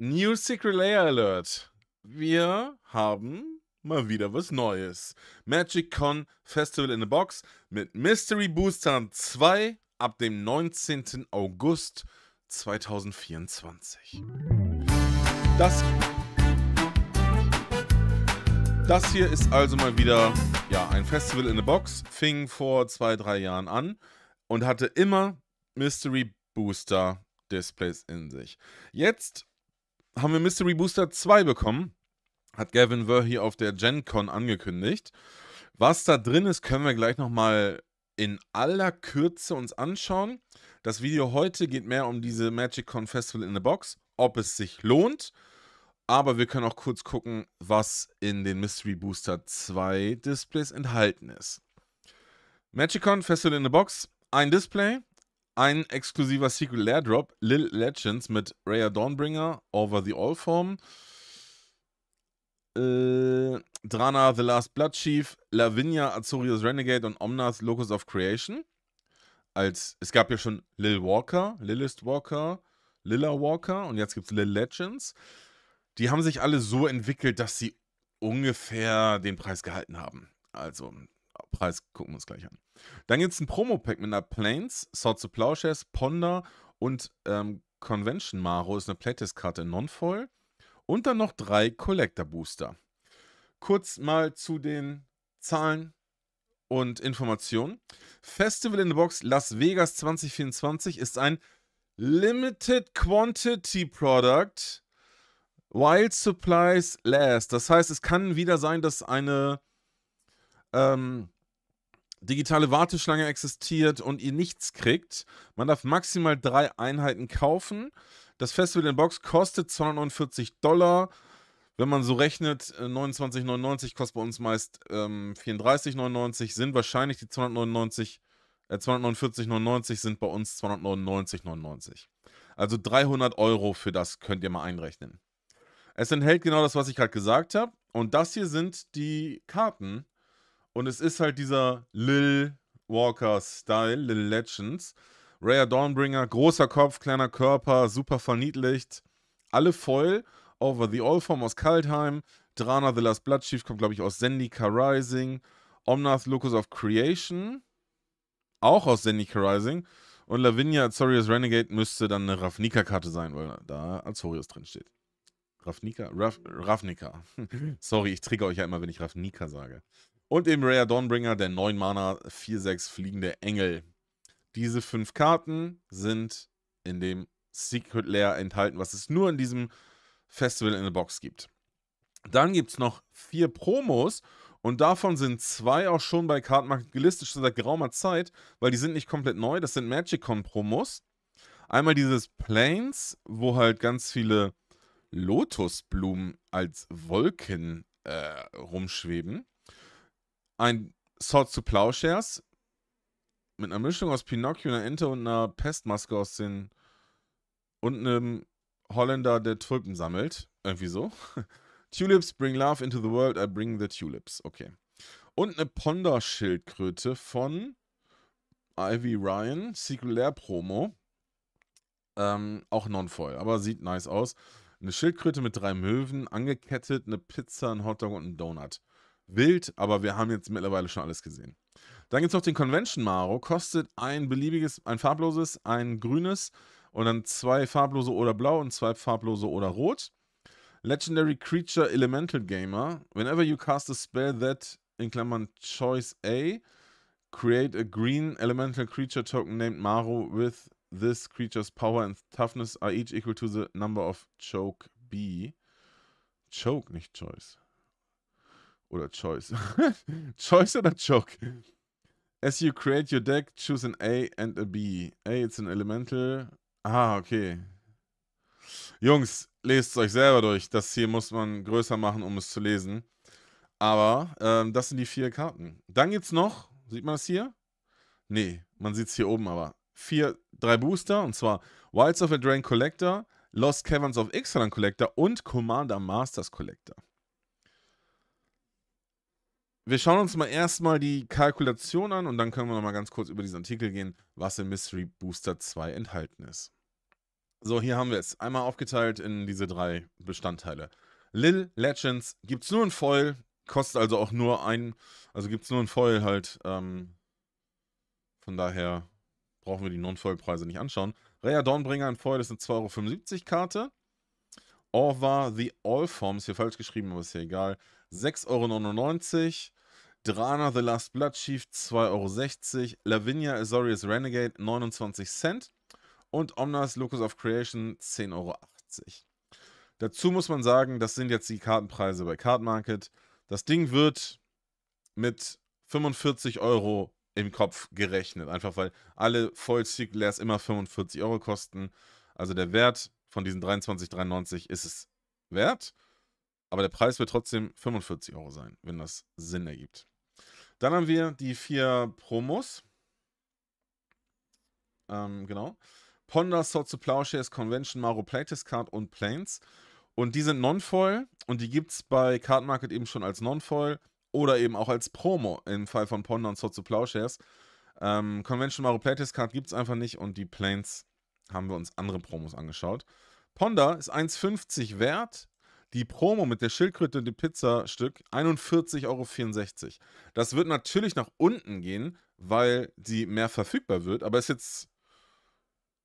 New Secret Layer Alert. Wir haben mal wieder was Neues. Magic Con Festival in the Box mit Mystery Booster 2 ab dem 19. August 2024. Das, das hier ist also mal wieder ja, ein Festival in the Box. Fing vor zwei, drei Jahren an und hatte immer Mystery Booster Displays in sich. Jetzt haben wir Mystery Booster 2 bekommen. Hat Gavin hier auf der Gen Con angekündigt. Was da drin ist, können wir gleich nochmal in aller Kürze uns anschauen. Das Video heute geht mehr um diese Magic Con Festival in the Box, ob es sich lohnt. Aber wir können auch kurz gucken, was in den Mystery Booster 2 Displays enthalten ist. Magic Con Festival in the Box, ein Display, ein exklusiver Secret Lair Drop, Lil Legends mit Raya Dawnbringer, Over the All Form. Äh, Drana The Last Blood Chief, Lavinia Azorius Renegade und Omnath Locus of Creation. Als, es gab ja schon Lil Walker, Lilist Walker, Lilla Walker und jetzt gibt es Lil Legends. Die haben sich alle so entwickelt, dass sie ungefähr den Preis gehalten haben. Also, Preis gucken wir uns gleich an. Dann gibt es ein Promo-Pack mit einer Planes, Swords of Plowshares, Ponder und ähm, Convention Maro ist eine Playtest-Karte Non-Foil. Und dann noch drei Collector-Booster. Kurz mal zu den Zahlen und Informationen. Festival in the Box Las Vegas 2024 ist ein Limited Quantity Product. Wild Supplies Last. Das heißt, es kann wieder sein, dass eine ähm, digitale Warteschlange existiert und ihr nichts kriegt. Man darf maximal drei Einheiten kaufen. Das Festival in Box kostet 249 Dollar. Wenn man so rechnet, 29,99 äh, kostet bei uns meist ähm, 34,99, sind wahrscheinlich die 249,99 äh, sind bei uns 299,99. Also 300 Euro für das könnt ihr mal einrechnen. Es enthält genau das, was ich gerade gesagt habe. Und das hier sind die Karten und es ist halt dieser Lil Walker-Style, Lil Legends. Rare Dawnbringer, großer Kopf, kleiner Körper, super verniedlicht. Alle voll. Over the All Form aus Kaltheim. Drana the Last Blood Chief kommt, glaube ich, aus Zendika Rising. Omnath Locus of Creation. Auch aus Zendika Rising. Und Lavinia Azorius Renegade müsste dann eine Ravnica-Karte sein, weil da Azorius drinsteht. Ravnica? Rav, Ravnica. Sorry, ich trigger euch ja immer, wenn ich Ravnica sage. Und im Rare Dawnbringer, der 9 Mana 4-6 fliegende Engel. Diese fünf Karten sind in dem Secret Lair enthalten, was es nur in diesem Festival in the Box gibt. Dann gibt es noch vier Promos und davon sind zwei auch schon bei Cardmarket gelistet, schon seit geraumer Zeit, weil die sind nicht komplett neu. Das sind Magicon-Promos. Einmal dieses Plains, wo halt ganz viele Lotusblumen als Wolken äh, rumschweben ein Sword zu Plowshares mit einer Mischung aus Pinocchio, einer Ente und einer Pestmaske aus den. und einem Holländer, der Tulpen sammelt. Irgendwie so. Tulips bring love into the world, I bring the tulips. Okay. Und eine Ponderschildkröte von Ivy Ryan, Secret Lair Promo. Ähm, auch non-foil, aber sieht nice aus. Eine Schildkröte mit drei Möwen, angekettet, eine Pizza, ein Hotdog und ein Donut wild, aber wir haben jetzt mittlerweile schon alles gesehen. Dann gibt es noch den Convention Maro. Kostet ein beliebiges, ein farbloses, ein grünes und dann zwei farblose oder blau und zwei farblose oder rot. Legendary Creature Elemental Gamer. Whenever you cast a spell that, in Klammern Choice A, create a green elemental creature token named Maro with this creature's power and toughness are each equal to the number of Choke B. Choke, nicht Choice. Oder Choice. choice oder Choke? As you create your deck, choose an A and a B. A, it's an elemental. Ah, okay. Jungs, lest es euch selber durch. Das hier muss man größer machen, um es zu lesen. Aber ähm, das sind die vier Karten. Dann gibt es noch, sieht man das hier? Nee, man sieht es hier oben aber. Vier, drei Booster, und zwar Wilds of a Drain Collector, Lost Caverns of Ixalan Collector und Commander Masters Collector wir schauen uns mal erstmal die Kalkulation an und dann können wir nochmal ganz kurz über diesen Artikel gehen, was in Mystery Booster 2 enthalten ist. So, hier haben wir es. Einmal aufgeteilt in diese drei Bestandteile. Lil Legends gibt es nur ein Foil, kostet also auch nur ein, also gibt es nur ein Foil halt. Ähm, von daher brauchen wir die Non-Foil-Preise nicht anschauen. Raya Dornbringer in Foil ist eine 2,75 Euro Karte. Or war The All Forms, hier falsch geschrieben, aber ist ja egal. 6,99 Euro. Drana The Last Blood Chief 2,60 Euro. Lavinia Azorius Renegade 29 Cent. Und Omnas Locus of Creation 10,80 Euro. Dazu muss man sagen, das sind jetzt die Kartenpreise bei Card Market. Das Ding wird mit 45 Euro im Kopf gerechnet. Einfach weil alle voll Seeklers immer 45 Euro kosten. Also der Wert von diesen 23,93 ist es wert. Aber der Preis wird trotzdem 45 Euro sein, wenn das Sinn ergibt. Dann haben wir die vier Promos. Ähm, genau. Ponder, Sword to Plowshares, Convention, Maro Playtest Card und Planes. Und die sind non-foil und die gibt es bei Card Market eben schon als non-foil oder eben auch als Promo im Fall von Ponder und Sword to Plowshares. Ähm, Convention Maro Playtest Card gibt es einfach nicht und die Planes haben wir uns andere Promos angeschaut. Ponder ist 1,50 wert, die Promo mit der Schildkröte und dem Pizzastück 41,64 Euro. Das wird natürlich nach unten gehen, weil sie mehr verfügbar wird, aber ist jetzt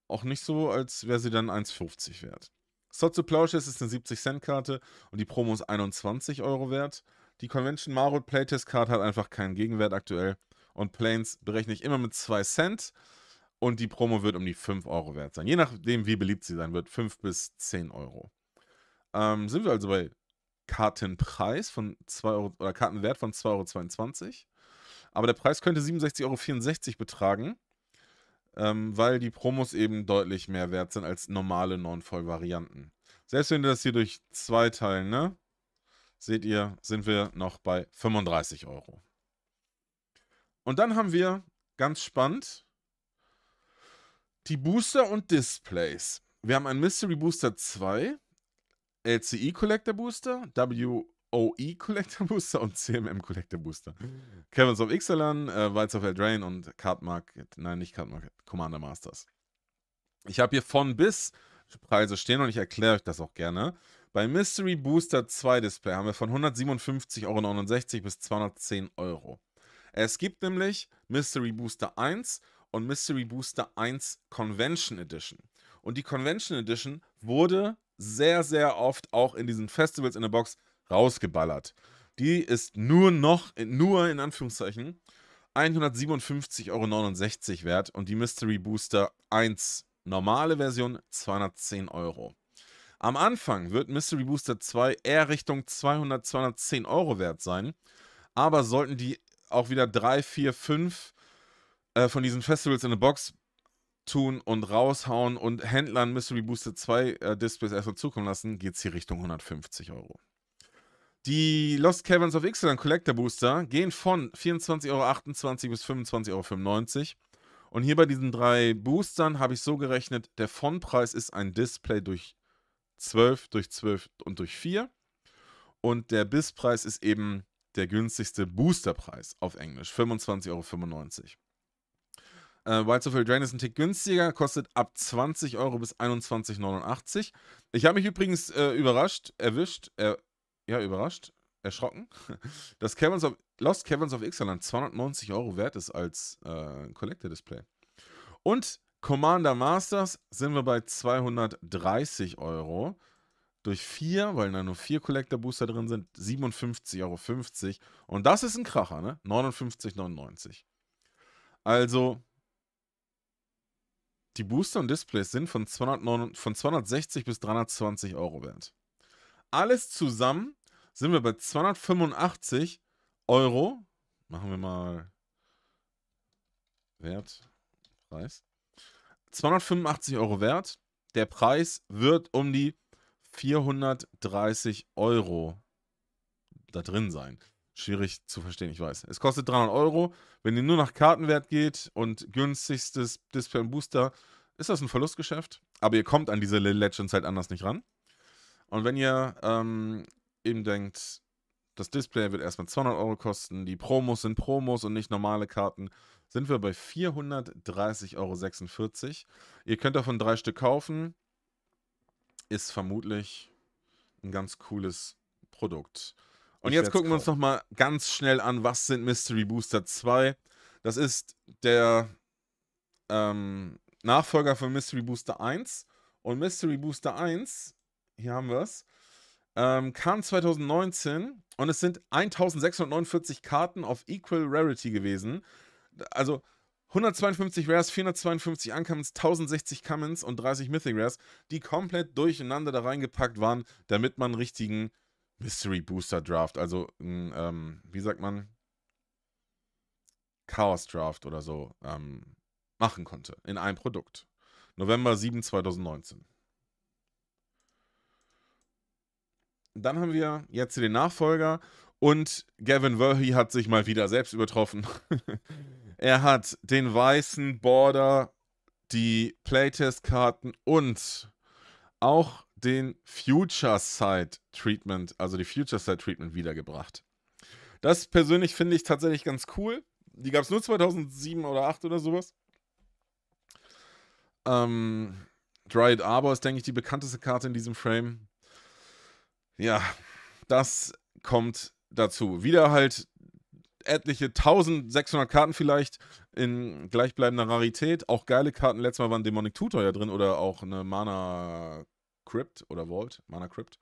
auch nicht so, als wäre sie dann 1,50 wert. Sotzu Plausches ist eine 70-Cent-Karte und die Promo ist 21 Euro wert. Die Convention Marot playtest karte hat einfach keinen Gegenwert aktuell und Planes berechne ich immer mit 2 Cent und die Promo wird um die 5 Euro wert sein. Je nachdem, wie beliebt sie sein wird, 5 bis 10 Euro. Ähm, sind wir also bei Kartenpreis von 2 Euro oder Kartenwert von 2,22 Euro. Aber der Preis könnte 67,64 Euro betragen, ähm, weil die Promos eben deutlich mehr wert sind als normale Non-Voll-Varianten. Selbst wenn wir das hier durch zwei teilen, ne? Seht ihr, sind wir noch bei 35 Euro. Und dann haben wir, ganz spannend, die Booster und Displays. Wir haben einen Mystery Booster 2, LCI e Collector Booster, WOE Collector Booster und CMM Collector Booster. Ah. Kevins äh, of Ixalan, äh, Weiz of Eldrain und Card Market, nein, nicht Card Market, Commander Masters. Ich habe hier von bis Preise stehen und ich erkläre euch das auch gerne. Bei Mystery Booster 2 Display haben wir von 157,69 Euro bis 210 Euro. Es gibt nämlich Mystery Booster 1 und Mystery Booster 1 Convention Edition. Und die Convention Edition wurde sehr, sehr oft auch in diesen Festivals in der Box rausgeballert. Die ist nur noch, nur in Anführungszeichen, 157,69 Euro wert und die Mystery Booster 1 normale Version 210 Euro. Am Anfang wird Mystery Booster 2 eher Richtung 200, 210 Euro wert sein, aber sollten die auch wieder 3, 4, 5 äh, von diesen Festivals in der Box tun und raushauen und Händlern Mystery Booster 2 äh, Displays erstmal zukommen lassen, geht es hier Richtung 150 Euro. Die Lost Caverns of Ixalan Collector Booster gehen von 24,28 Euro bis 25,95 Euro. Und hier bei diesen drei Boostern habe ich so gerechnet, der Fondpreis ist ein Display durch 12, durch 12 und durch 4. Und der BIS-Preis ist eben der günstigste Boosterpreis auf Englisch, 25,95 Euro. Äh, White Soul Drain ist ein Tick günstiger, kostet ab 20 Euro bis 21,89. Ich habe mich übrigens äh, überrascht, erwischt, äh, ja, überrascht, erschrocken, dass Caverns of, Lost Caverns of Ixalan 290 Euro wert ist als äh, Collector Display. Und Commander Masters sind wir bei 230 Euro. Durch vier, weil da nur vier Collector Booster drin sind, 57,50 Euro. Und das ist ein Kracher, ne? 59,99. Also, die Booster und Displays sind von, 209, von 260 bis 320 Euro wert. Alles zusammen sind wir bei 285 Euro. Machen wir mal Wert, Preis. 285 Euro wert. Der Preis wird um die 430 Euro da drin sein. Schwierig zu verstehen, ich weiß. Es kostet 300 Euro. Wenn ihr nur nach Kartenwert geht und günstigstes Display und Booster, ist das ein Verlustgeschäft. Aber ihr kommt an diese Legends halt anders nicht ran. Und wenn ihr ähm, eben denkt, das Display wird erstmal 200 Euro kosten, die Promos sind Promos und nicht normale Karten, sind wir bei 430,46 Euro. Ihr könnt davon drei Stück kaufen. Ist vermutlich ein ganz cooles Produkt. Und jetzt gucken wir uns nochmal ganz schnell an, was sind Mystery Booster 2. Das ist der ähm, Nachfolger von Mystery Booster 1. Und Mystery Booster 1, hier haben wir es, ähm, kam 2019 und es sind 1649 Karten auf Equal Rarity gewesen. Also 152 Rares, 452 Uncommons, 1060 Commons und 30 Mythic Rares, die komplett durcheinander da reingepackt waren, damit man richtigen Mystery Booster Draft, also ein, ähm, wie sagt man, Chaos Draft oder so ähm, machen konnte in einem Produkt. November 7, 2019. Dann haben wir jetzt den Nachfolger und Gavin Verhey hat sich mal wieder selbst übertroffen. er hat den weißen Border, die Playtest-Karten und auch den Future Side Treatment, also die Future Side Treatment wiedergebracht. Das persönlich finde ich tatsächlich ganz cool. Die gab es nur 2007 oder 8 oder sowas. Ähm, Dryad Arbor ist, denke ich, die bekannteste Karte in diesem Frame. Ja, das kommt dazu. Wieder halt etliche 1600 Karten vielleicht in gleichbleibender Rarität. Auch geile Karten. Letztes Mal waren Demonic Tutor ja drin oder auch eine Mana Crypt oder Vault, Mana Crypt.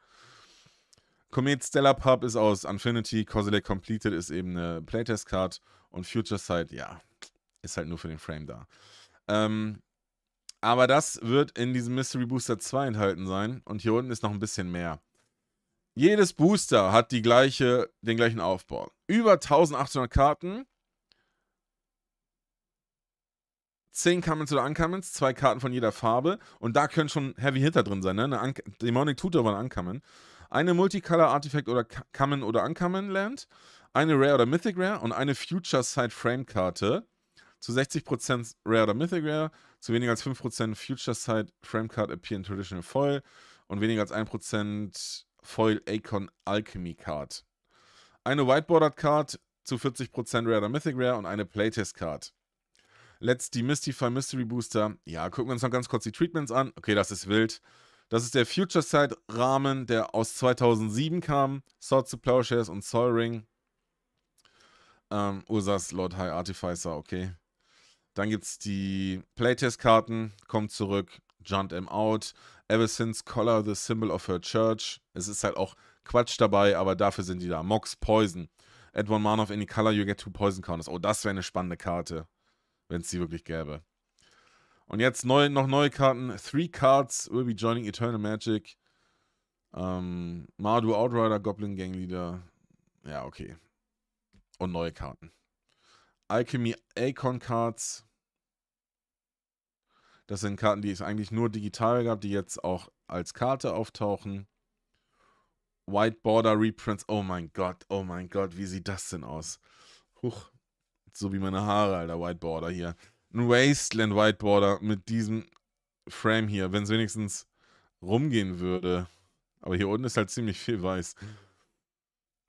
Comet Stellar Pub ist aus Infinity, Kozilek Completed ist eben eine Playtest-Card und Future Sight, ja, ist halt nur für den Frame da. Ähm, aber das wird in diesem Mystery Booster 2 enthalten sein und hier unten ist noch ein bisschen mehr. Jedes Booster hat die gleiche, den gleichen Aufbau. Über 1800 Karten 10 Commons oder Uncommons, zwei Karten von jeder Farbe und da können schon Heavy Hitter drin sein, ne? Eine Un Demonic Tutor oder ein Uncommon. Eine Multicolor Artifact oder Common oder Uncommon Land, eine Rare oder Mythic Rare und eine Future Side Frame Karte. Zu 60% Rare oder Mythic Rare, zu weniger als 5% Future Side Frame Card Appear in Traditional Foil und weniger als 1% Foil Acon Alchemy Card. Eine Whiteboarded Card zu 40% Rare oder Mythic Rare und eine Playtest Card. Let's Demystify Mystery Booster. Ja, gucken wir uns noch ganz kurz die Treatments an. Okay, das ist wild. Das ist der Future Side Rahmen, der aus 2007 kam. Swords to Plowshares und Sol Ring. Ähm, Ursas Lord High Artificer, okay. Dann gibt es die Playtest-Karten. Kommt zurück. Junt M out. Ever since Collar the Symbol of Her Church. Es ist halt auch Quatsch dabei, aber dafür sind die da. Mox Poison. Add one man of any color, you get two poison counters. Oh, das wäre eine spannende Karte wenn es die wirklich gäbe. Und jetzt neu, noch neue Karten. Three Cards will be joining Eternal Magic. Ähm, Mardu Outrider, Goblin Gang Leader. Ja, okay. Und neue Karten. Alchemy Akon Cards. Das sind Karten, die es eigentlich nur digital gab, die jetzt auch als Karte auftauchen. White Border Reprints. Oh mein Gott, oh mein Gott, wie sieht das denn aus? Huch. So wie meine Haare, Alter, Whiteboarder hier. Ein Wasteland Whiteboarder mit diesem Frame hier, wenn es wenigstens rumgehen würde. Aber hier unten ist halt ziemlich viel weiß.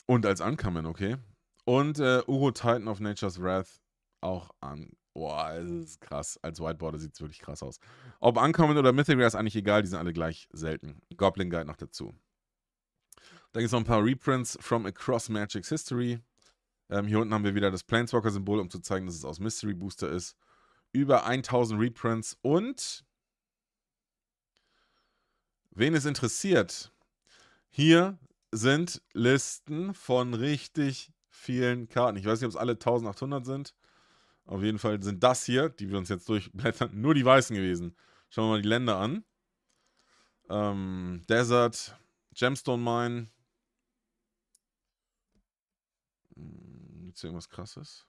Und als Ankamen, okay? Und äh, Uro Titan of Nature's Wrath auch an. Boah, es ist krass. Als Whiteboarder sieht es wirklich krass aus. Ob Ankommen oder Mythic Rare ist eigentlich egal, die sind alle gleich selten. Goblin Guide noch dazu. Dann gibt es noch ein paar Reprints from Across Magic's History. Ähm, hier unten haben wir wieder das Planeswalker-Symbol, um zu zeigen, dass es aus Mystery Booster ist. Über 1000 Reprints und wen es interessiert, hier sind Listen von richtig vielen Karten. Ich weiß nicht, ob es alle 1800 sind. Auf jeden Fall sind das hier, die wir uns jetzt durchblättern, nur die weißen gewesen. Schauen wir mal die Länder an. Ähm, Desert, Gemstone Mine, Gibt es irgendwas krasses?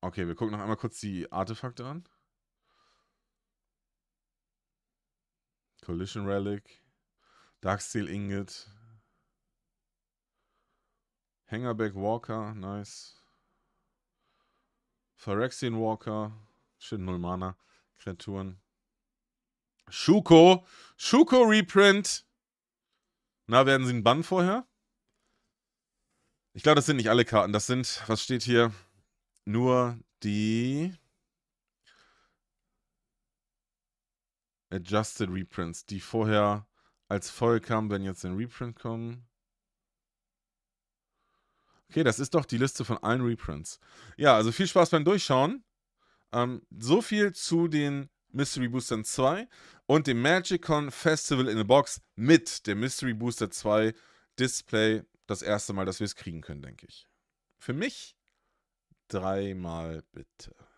Okay, wir gucken noch einmal kurz die Artefakte an. Collision Relic, Darksteel Ingot, Hangerback Walker, nice. Phyrexian Walker, schön null Mana, Kreaturen. Schuko, Schuko Reprint. Na, werden sie einen Bann vorher? Ich glaube, das sind nicht alle Karten. Das sind, was steht hier? Nur die Adjusted Reprints, die vorher als voll kamen, wenn jetzt ein Reprint kommen. Okay, das ist doch die Liste von allen Reprints. Ja, also viel Spaß beim Durchschauen. Ähm, so viel zu den Mystery Boostern 2 und dem Magicon Festival in a Box mit dem Mystery Booster 2 Display das erste Mal, dass wir es kriegen können, denke ich. Für mich dreimal bitte.